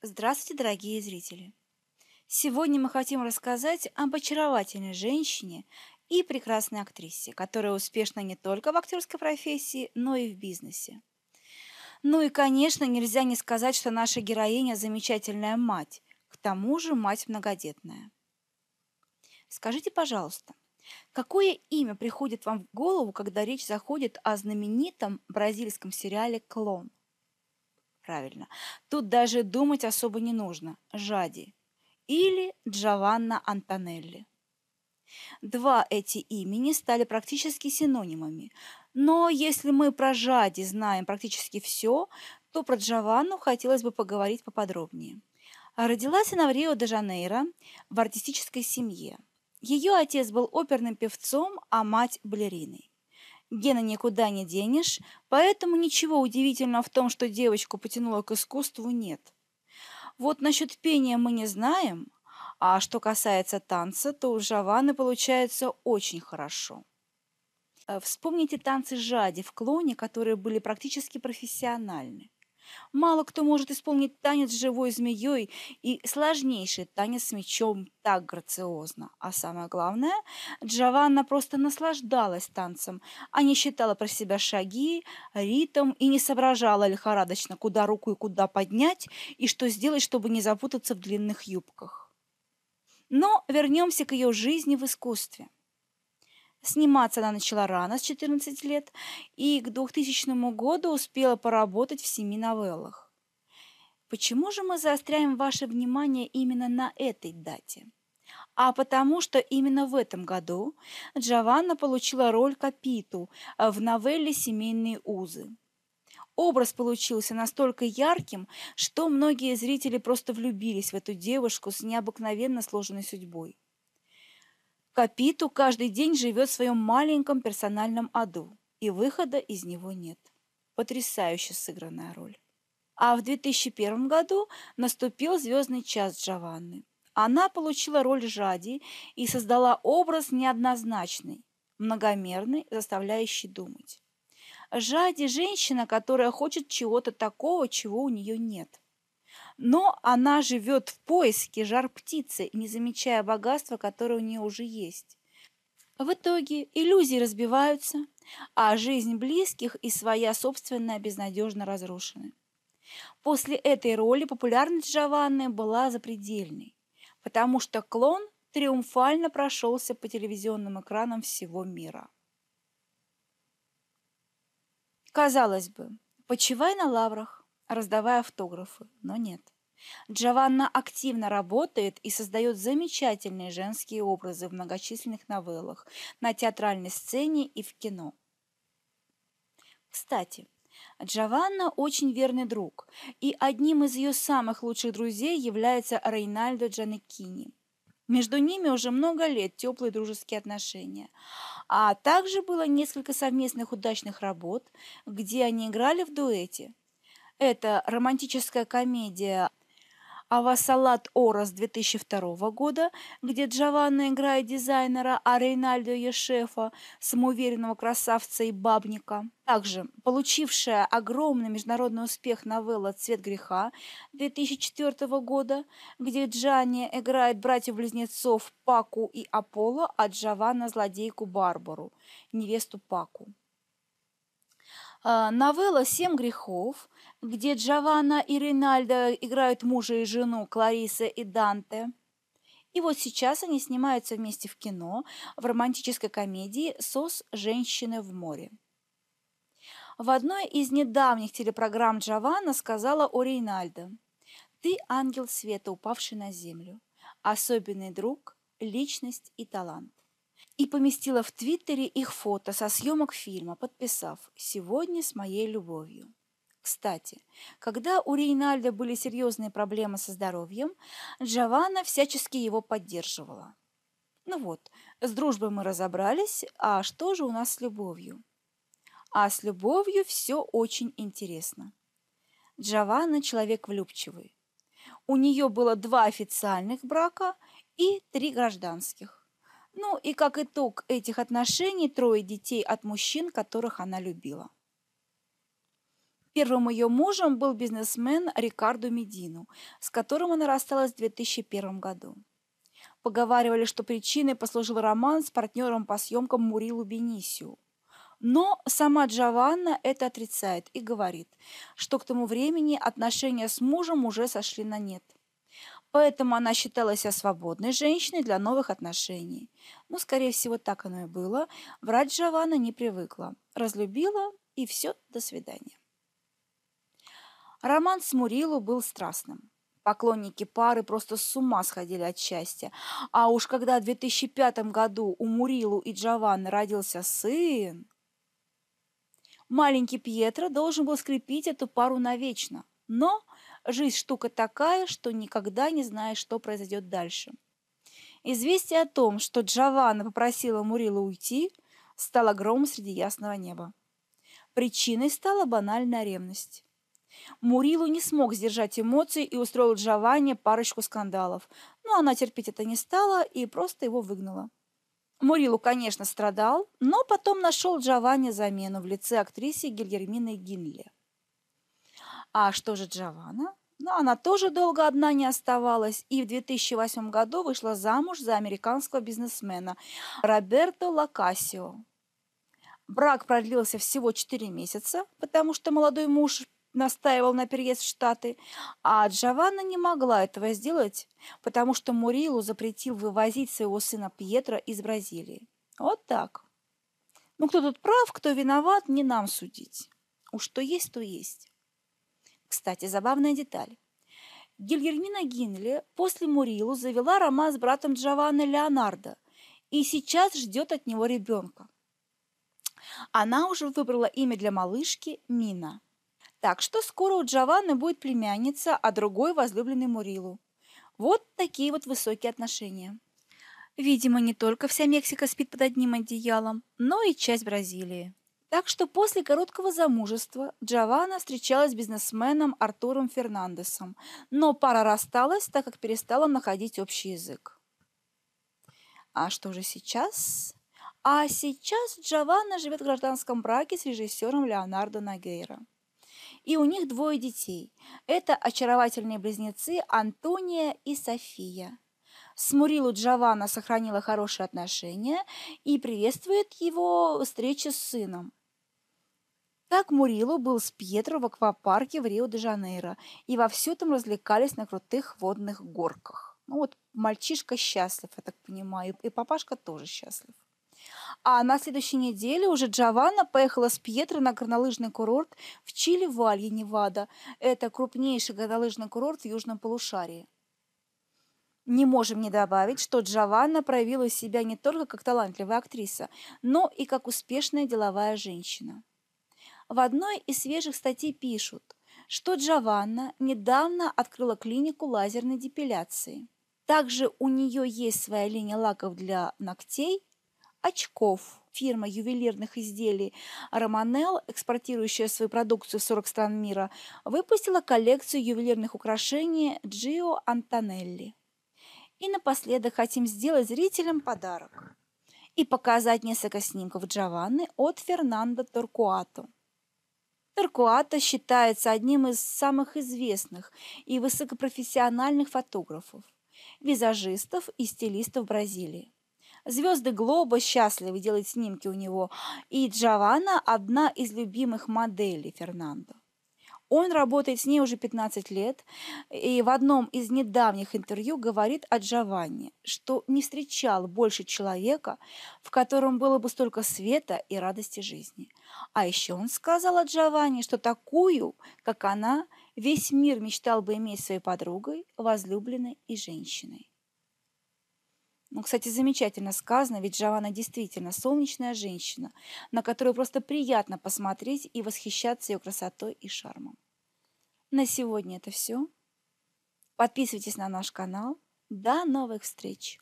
Здравствуйте, дорогие зрители! Сегодня мы хотим рассказать об очаровательной женщине и прекрасной актрисе, которая успешна не только в актерской профессии, но и в бизнесе. Ну и, конечно, нельзя не сказать, что наша героиня – замечательная мать, к тому же мать многодетная. Скажите, пожалуйста, какое имя приходит вам в голову, когда речь заходит о знаменитом бразильском сериале «Клон»? Правильно. Тут даже думать особо не нужно. Жади. Или Джованна Антонелли. Два эти имени стали практически синонимами. Но если мы про Жади знаем практически все, то про Джованну хотелось бы поговорить поподробнее. Родилась она в Рио-де-Жанейро в артистической семье. Ее отец был оперным певцом, а мать – балериной. Гена никуда не денешь, поэтому ничего удивительного в том, что девочку потянуло к искусству, нет. Вот насчет пения мы не знаем, а что касается танца, то у Жаваны получается очень хорошо. Э, вспомните танцы Жади в клоне, которые были практически профессиональны. Мало кто может исполнить танец с живой змеей и сложнейший танец с мечом так грациозно. А самое главное, Джованна просто наслаждалась танцем, а не считала про себя шаги, ритм и не соображала лихорадочно, куда руку и куда поднять, и что сделать, чтобы не запутаться в длинных юбках. Но вернемся к ее жизни в искусстве. Сниматься она начала рано, с 14 лет, и к 2000 году успела поработать в семи новеллах. Почему же мы заостряем ваше внимание именно на этой дате? А потому что именно в этом году Джованна получила роль Капиту э, в новелле «Семейные узы». Образ получился настолько ярким, что многие зрители просто влюбились в эту девушку с необыкновенно сложенной судьбой. Капиту каждый день живет в своем маленьком персональном аду, и выхода из него нет. Потрясающе сыгранная роль. А в 2001 году наступил звездный час Джованны. Она получила роль Жади и создала образ неоднозначный, многомерный, заставляющий думать. Жади – женщина, которая хочет чего-то такого, чего у нее нет – но она живет в поиске жар птицы, не замечая богатства, которое у нее уже есть. В итоге иллюзии разбиваются, а жизнь близких и своя собственная безнадежно разрушены. После этой роли популярность Джованны была запредельной, потому что клон триумфально прошелся по телевизионным экранам всего мира. Казалось бы, почивай на лаврах, раздавая автографы, но нет. Джованна активно работает и создает замечательные женские образы в многочисленных новеллах, на театральной сцене и в кино. Кстати, Джованна очень верный друг, и одним из ее самых лучших друзей является Рейнальдо Джанекини. Между ними уже много лет теплые дружеские отношения. А также было несколько совместных удачных работ, где они играли в дуэте, это романтическая комедия «Авасалат Орос» 2002 года, где Джованна играет дизайнера, а Рейнальдо Ешефа, самоуверенного красавца и бабника. Также получившая огромный международный успех новелла «Цвет греха» 2004 года, где Джанни играет братьев-близнецов Паку и Аполло, а Джованна – злодейку Барбару, невесту Паку. А, новелла «Семь грехов», где Джованна и Ринальдо играют мужа и жену Клариса и Данте. И вот сейчас они снимаются вместе в кино в романтической комедии «Сос. Женщины в море». В одной из недавних телепрограмм Джованна сказала о Рейнальдо. «Ты ангел света, упавший на землю, особенный друг, личность и талант» и поместила в Твиттере их фото со съемок фильма, подписав «Сегодня с моей любовью». Кстати, когда у Рейнальда были серьезные проблемы со здоровьем, Джованна всячески его поддерживала. Ну вот, с дружбой мы разобрались, а что же у нас с любовью? А с любовью все очень интересно. Джованна – человек влюбчивый. У нее было два официальных брака и три гражданских. Ну и как итог этих отношений трое детей от мужчин, которых она любила. Первым ее мужем был бизнесмен Рикардо Медину, с которым она рассталась в 2001 году. Поговаривали, что причиной послужил роман с партнером по съемкам Мурилу Бенисиу. Но сама Джованна это отрицает и говорит, что к тому времени отношения с мужем уже сошли на нет – Поэтому она считала себя свободной женщиной для новых отношений. Ну, скорее всего, так оно и было. Врать Джованна не привыкла. Разлюбила, и все, до свидания. Роман с Мурилу был страстным. Поклонники пары просто с ума сходили от счастья. А уж когда в 2005 году у Мурилу и Джованны родился сын, маленький Пьетро должен был скрепить эту пару навечно. Но Жизнь штука такая, что никогда не знаешь, что произойдет дальше. Известие о том, что Джавана попросила Мурила уйти, стало гром среди ясного неба. Причиной стала банальная ревность. Мурилу не смог сдержать эмоции и устроил Джаване парочку скандалов, но она терпеть это не стала и просто его выгнала. Мурилу, конечно, страдал, но потом нашел Джаване замену в лице актрисы Гильермины Гинли. А что же Джавана? Ну, она тоже долго одна не оставалась и в 2008 году вышла замуж за американского бизнесмена Роберто Лакасио. Брак продлился всего 4 месяца, потому что молодой муж настаивал на переезд в Штаты, а Джованна не могла этого сделать, потому что Мурилу запретил вывозить своего сына Пьетро из Бразилии. Вот так. Ну, кто тут прав, кто виноват, не нам судить. Уж что есть, то есть. Кстати, забавная деталь. Гильермина Гинли после Мурилу завела роман с братом Джованны Леонардо и сейчас ждет от него ребенка. Она уже выбрала имя для малышки Мина. Так что скоро у Джованны будет племянница, а другой возлюбленный Мурилу. Вот такие вот высокие отношения. Видимо, не только вся Мексика спит под одним одеялом, но и часть Бразилии. Так что после короткого замужества Джованна встречалась с бизнесменом Артуром Фернандесом, но пара рассталась, так как перестала находить общий язык. А что же сейчас? А сейчас Джованна живет в гражданском браке с режиссером Леонардо Нагейра. И у них двое детей. Это очаровательные близнецы Антония и София. С Мурилу Джованна сохранила хорошие отношения и приветствует его встречи с сыном. Так Мурило был с Пьетро в аквапарке в Рио-де-Жанейро, и во все там развлекались на крутых водных горках. Ну вот мальчишка счастлив, я так понимаю, и папашка тоже счастлив. А на следующей неделе уже Джованна поехала с Пьетро на горнолыжный курорт в Чили в Алье, Невада. Это крупнейший горнолыжный курорт в Южном полушарии. Не можем не добавить, что Джованна проявила себя не только как талантливая актриса, но и как успешная деловая женщина. В одной из свежих статей пишут, что Джованна недавно открыла клинику лазерной депиляции. Также у нее есть своя линия лаков для ногтей, очков. Фирма ювелирных изделий Романел, экспортирующая свою продукцию в 40 стран мира, выпустила коллекцию ювелирных украшений Джио Антонелли. И напоследок хотим сделать зрителям подарок и показать несколько снимков Джованны от Фернандо Торкуато – Эркуата считается одним из самых известных и высокопрофессиональных фотографов, визажистов и стилистов Бразилии. Звезды Глоба счастливы делать снимки у него, и Джованна – одна из любимых моделей Фернандо. Он работает с ней уже 15 лет и в одном из недавних интервью говорит о Джованни, что не встречал больше человека, в котором было бы столько света и радости жизни. А еще он сказал о Джованни, что такую, как она, весь мир мечтал бы иметь своей подругой, возлюбленной и женщиной. Ну, кстати, замечательно сказано, ведь Джованна действительно солнечная женщина, на которую просто приятно посмотреть и восхищаться ее красотой и шармом. На сегодня это все. Подписывайтесь на наш канал. До новых встреч!